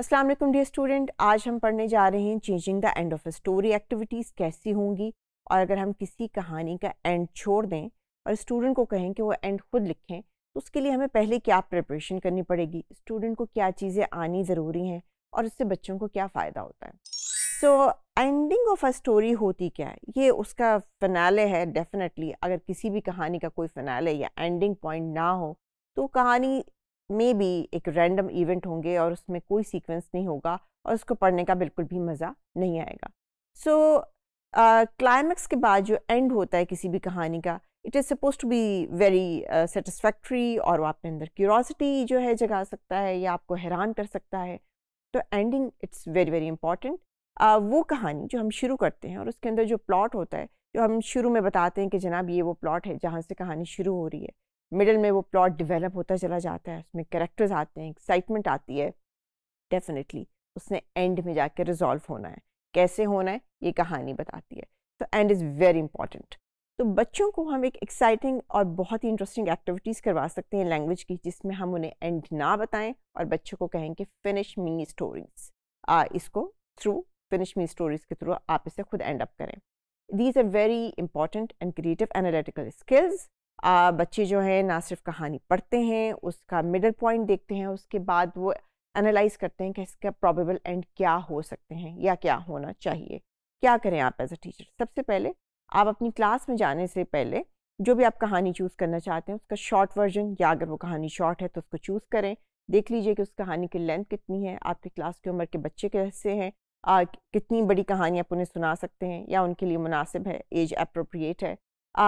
अस्सलाम वालेकुम dear student आज हम पढ़ने जा रहे हैं changing the end of a story activities कैसी होंगी और अगर हम किसी कहानी का एंड छोड़ दें और स्टूडेंट को कहें कि वो एंड खुद लिखें तो उसके लिए हमें पहले क्या प्रिपरेशन करनी पड़ेगी स्टूडेंट को क्या चीज़ें आनी ज़रूरी हैं और उससे बच्चों को क्या फ़ायदा होता है so ending of a story होती क्या है ये उसका फिनाले है डेफिनेटली अगर किसी भी कहानी का कोई फिनाले या एंडिंग पॉइंट ना हो तो कहानी मे बी एक रैंडम इवेंट होंगे और उसमें कोई सीक्वेंस नहीं होगा और उसको पढ़ने का बिल्कुल भी मज़ा नहीं आएगा सो क्लाइमैक्स के बाद जो एंड होता है किसी भी कहानी का it is suppose to be very satisfactory और वो आपके अंदर क्यूरोसिटी जो है जगा सकता है या आपको हैरान कर सकता है तो ending it's very very important वो कहानी जो हम शुरू करते हैं और उसके अंदर जो प्लॉट होता है जो हम शुरू में बताते हैं कि जनाब ये वो प्लॉट है जहाँ से कहानी शुरू हो रही है मिडल में वो प्लॉट डेवलप होता चला जाता है उसमें कैरेक्टर्स आते हैं एक्साइटमेंट आती है डेफिनेटली उसने एंड में जाके रिजॉल्व होना है कैसे होना है ये कहानी बताती है तो एंड इज़ वेरी इंपॉर्टेंट तो बच्चों को हम एक एक्साइटिंग और बहुत ही इंटरेस्टिंग एक्टिविटीज़ करवा सकते हैं लैंग्वेज की जिसमें हम उन्हें एंड ना बताएं और बच्चों को कहें कि फिनिश मी स्टोरीज इसको थ्रू फिनिश मी स्टोरीज के थ्रू आप इसे खुद एंड अप करें these are very important and creative analytical skills आ, बच्चे जो है ना सिर्फ कहानी पढ़ते हैं उसका मिडल पॉइंट देखते हैं उसके बाद वो एनालाइज करते हैं कि इसका प्रॉबेबल एंड क्या हो सकते हैं या क्या होना चाहिए क्या करें आप एज अ टीचर सबसे पहले आप अपनी क्लास में जाने से पहले जो भी आप कहानी चूज़ करना चाहते हैं उसका शॉर्ट वर्जन या अगर वो कहानी शॉर्ट है तो उसको चूज़ करें देख लीजिए कि उस कहानी की लेंथ कितनी है आपकी क्लास की उम्र के बच्चे कैसे हैं आ, कितनी बड़ी कहानी आप उन्हें सुना सकते हैं या उनके लिए मुनासिब है एज अप्रोप्रिएट है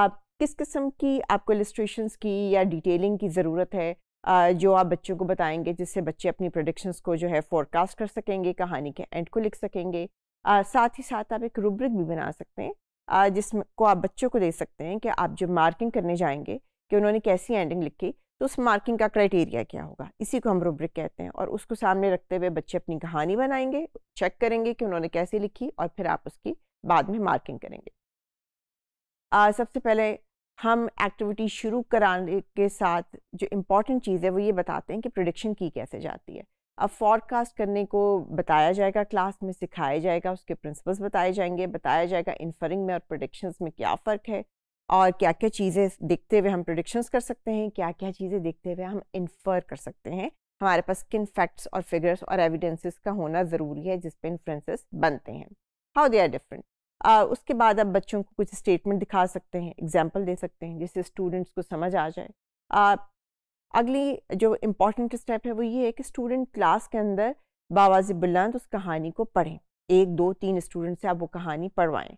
आप किस किस्म की आपको इलस्ट्रेशंस की या डिटेलिंग की ज़रूरत है जो आप बच्चों को बताएंगे जिससे बच्चे अपनी प्रोडिक्शंस को जो है फोरकास्ट कर सकेंगे कहानी के एंड को लिख सकेंगे साथ ही साथ आप एक रूब्रिक भी बना सकते हैं को आप बच्चों को दे सकते हैं कि आप जब मार्किंग करने जाएंगे कि उन्होंने कैसी एंडिंग लिखी तो उस मार्किंग का क्राइटेरिया क्या होगा इसी को हम रूब्रिक कहते हैं और उसको सामने रखते हुए बच्चे अपनी कहानी बनाएंगे चेक करेंगे कि उन्होंने कैसे लिखी और फिर आप उसकी बाद में मार्किंग करेंगे आ, सबसे पहले हम एक्टिविटी शुरू कराने के साथ जो इम्पॉर्टेंट चीज़ है वो ये बताते हैं कि प्रोडिक्शन की कैसे जाती है अब फॉरकास्ट करने को बताया जाएगा क्लास में सिखाया जाएगा उसके प्रिंसिपल्स बताए जाएंगे बताया जाएगा इन्फरिंग में और प्रोडिक्शंस में क्या फ़र्क है और क्या क्या चीज़ें देखते हुए हम प्रोडिक्शंस कर सकते हैं क्या क्या चीज़ें देखते हुए हम इन्फर कर सकते हैं हमारे पास किन फैक्ट्स और फिगर्स और एविडेंसेस का होना ज़रूरी है जिस पे इन्फ्रेंसेस बनते हैं हाउ दे आर डिफरेंट आ, उसके बाद आप बच्चों को कुछ स्टेटमेंट दिखा सकते हैं एग्जाम्पल दे सकते हैं जिससे स्टूडेंट्स को समझ आ जाए अगली जो इम्पॉर्टेंट स्टेप है वो ये है कि स्टूडेंट क्लास के अंदर बाबा बुलंद उस कहानी को पढ़ें एक दो तीन स्टूडेंट से आप वो कहानी पढ़वाएँ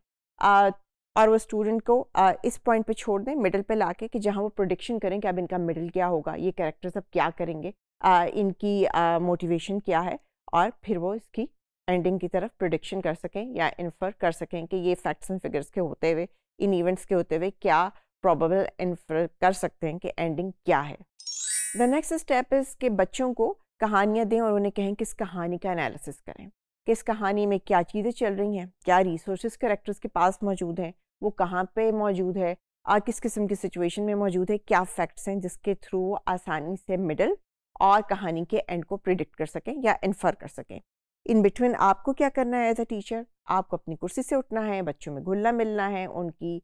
और वो स्टूडेंट को आ, इस पॉइंट पे छोड़ दें मिडल पे लाके कि जहाँ वो प्रोडिक्शन करें कि अब इनका मिडल क्या होगा ये कैरेक्टर्स अब क्या करेंगे आ, इनकी मोटिवेशन क्या है और फिर वो इसकी एंडिंग की तरफ प्रोडिक्शन कर सकें या इन्फर कर सकें कि ये फैक्ट्स एंड फिगर्स के होते हुए इन इवेंट्स के होते हुए क्या प्रॉबल इन्फर कर सकते हैं कि एंडिंग क्या है द नेक्स्ट स्टेप इज़ कि बच्चों को कहानियाँ दें और उन्हें कहें कि इस कहानी का एनालिसिस करें कि इस कहानी में क्या चीज़ें चल रही हैं क्या रिसोर्स करेक्टर्स के पास मौजूद हैं वो कहाँ पे मौजूद है और किस किस्म की सिचुएशन में मौजूद है क्या फैक्ट्स हैं जिसके थ्रू आसानी से मिडल और कहानी के एंड को प्रिडिक्ट कर सकें या इन्फर कर सकें इन बिटवीन आपको क्या करना है एज अ टीचर आपको अपनी कुर्सी से उठना है बच्चों में घुलना मिलना है उनकी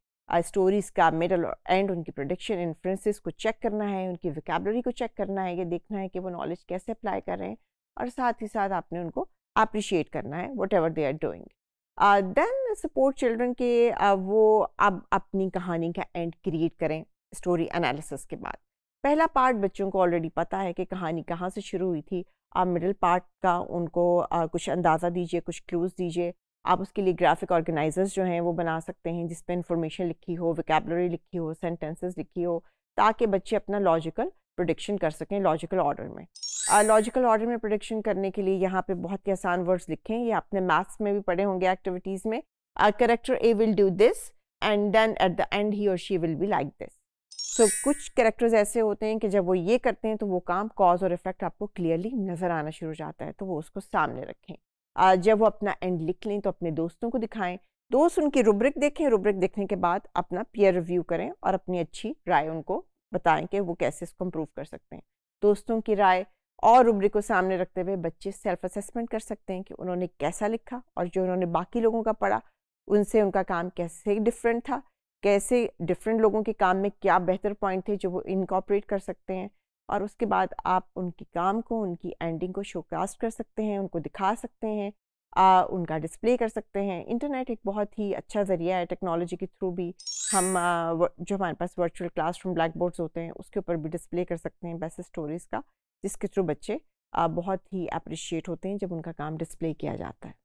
स्टोरीज़ का मिडल और एंड उनकी प्रोडिक्शन इन्फ्रेंसेस को चेक करना है उनकी विकेबलरी को चेक करना है ये देखना है कि वो नॉलेज कैसे अप्लाई कर रहे हैं और साथ ही साथ आपने उनको अप्रिशिएट करना है whatever they are doing then support children के uh, वो अब अपनी कहानी का एंड क्रिएट करें स्टोरी एनालिसिस के बाद पहला पार्ट बच्चों को ऑलरेडी पता है कि कहानी कहाँ से शुरू हुई थी आप मिडिल पार्ट का उनको आ, कुछ अंदाज़ा दीजिए कुछ क्लूज़ दीजिए आप उसके लिए ग्राफिक ऑर्गेनाइजर्स जो हैं वो बना सकते हैं जिस पर इंफॉर्मेशन लिखी हो विकेबलरी लिखी हो सेंटेंसेस लिखी हो ताकि बच्चे अपना लॉजिकल प्रोडिक्शन कर सकें लॉजिकल ऑर्डर में लॉजिकल ऑर्डर में प्रोडिक्शन करने के लिए यहाँ पर बहुत ही आसान वर्ड्स लिखे हैं ये आपने मैथ्स में भी पढ़े होंगे एक्टिविटीज़ में character A will do this and then at the end he और she will be like this so so, कुछ करेक्टर्स ऐसे होते हैं कि जब वो ये करते हैं तो वो काम कॉज और इफेक्ट आपको क्लियरली नज़र आना शुरू हो जाता है तो वो उसको सामने रखें uh, जब वो अपना एंड लिख लें तो अपने दोस्तों को दिखाएं दोस्त उनकी रुब्रिक देखें रुब्रिक देखने के बाद अपना पीयर रिव्यू करें और अपनी अच्छी राय उनको बताएं कि वो कैसे इसको इम्प्रूव कर सकते हैं दोस्तों की राय और रुब्रिक को सामने रखते हुए बच्चे सेल्फ असेसमेंट कर सकते हैं कि उन्होंने कैसा लिखा और जो उन्होंने बाकी लोगों का पढ़ा उनसे उनका काम कैसे डिफरेंट था कैसे डिफरेंट लोगों के काम में क्या बेहतर पॉइंट थे जो वो इनकॉपरेट कर सकते हैं और उसके बाद आप उनके काम को उनकी एंडिंग को शोकास्ट कर सकते हैं उनको दिखा सकते हैं आ, उनका डिस्प्ले कर सकते हैं इंटरनेट एक बहुत ही अच्छा ज़रिया है टेक्नोलॉजी के थ्रू भी हम आ, जो हमारे पास वर्चुअल क्लासरूम ब्लैक बोर्ड्स होते हैं उसके ऊपर भी डिस्प्ले कर सकते हैं बेस्ट स्टोरीज़ का जिसके थ्रू बच्चे आ, बहुत ही अप्रिशिएट होते हैं जब उनका काम डिस्प्ले किया जाता है